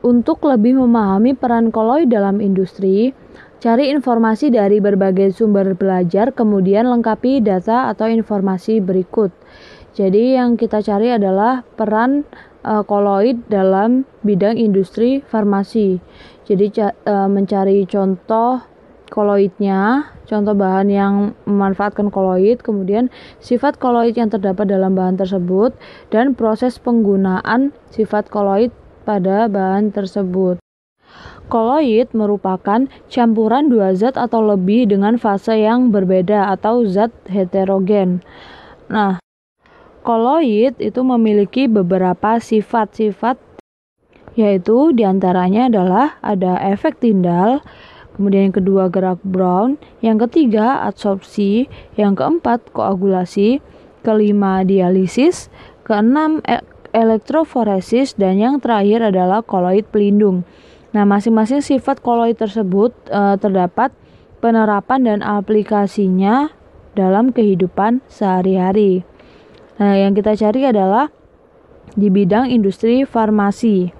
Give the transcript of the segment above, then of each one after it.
Untuk lebih memahami peran koloid dalam industri, cari informasi dari berbagai sumber belajar, kemudian lengkapi data atau informasi berikut. Jadi yang kita cari adalah peran uh, e, koloid dalam bidang industri farmasi. Jadi uh, mencari contoh koloidnya, contoh bahan yang memanfaatkan koloid, kemudian sifat koloid yang terdapat dalam bahan tersebut, dan proses penggunaan sifat koloid pada bahan tersebut. Koloid merupakan campuran dua zat atau lebih dengan fase yang berbeda atau zat heterogen. Nah, koloid itu memiliki beberapa sifat-sifat yaitu diantaranya adalah ada efek tindal, kemudian yang kedua gerak Brown, yang ketiga adsorpsi, yang keempat koagulasi, kelima dialisis, keenam e- elektroforesis, dan yang terakhir adalah koloid pelindung. Nah, masing-masing sifat koloid tersebut e, terdapat penerapan dan aplikasinya dalam kehidupan sehari-hari. Nah, yang kita cari adalah di bidang industri farmasi.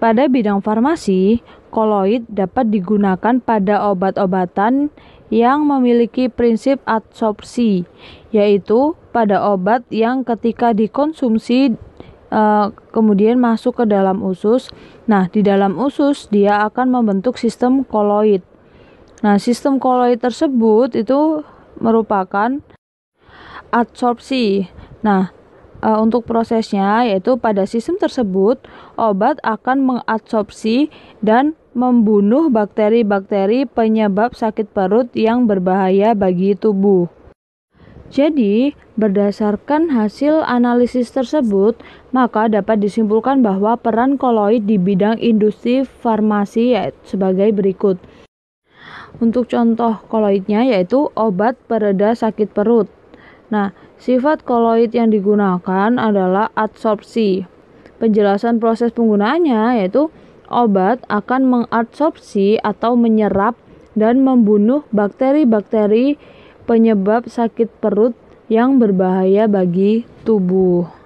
Pada bidang farmasi, koloid dapat digunakan pada obat-obatan yang memiliki prinsip adsorpsi, yaitu pada obat yang ketika dikonsumsi uh, kemudian masuk ke dalam usus. Nah, di dalam usus dia akan membentuk sistem koloid. Nah, sistem koloid tersebut itu merupakan adsorpsi. Nah, e, untuk prosesnya yaitu pada sistem tersebut obat akan mengadsorpsi dan membunuh bakteri-bakteri penyebab sakit perut yang berbahaya bagi tubuh. Jadi, berdasarkan hasil analisis tersebut, maka dapat disimpulkan bahwa peran koloid di bidang industri farmasi ya, sebagai berikut. Untuk contoh koloidnya yaitu obat pereda sakit perut. Nah, sifat koloid yang digunakan adalah adsorpsi. Penjelasan proses penggunaannya yaitu obat akan mengadsorpsi atau menyerap dan membunuh bakteri-bakteri penyebab sakit perut yang berbahaya bagi tubuh.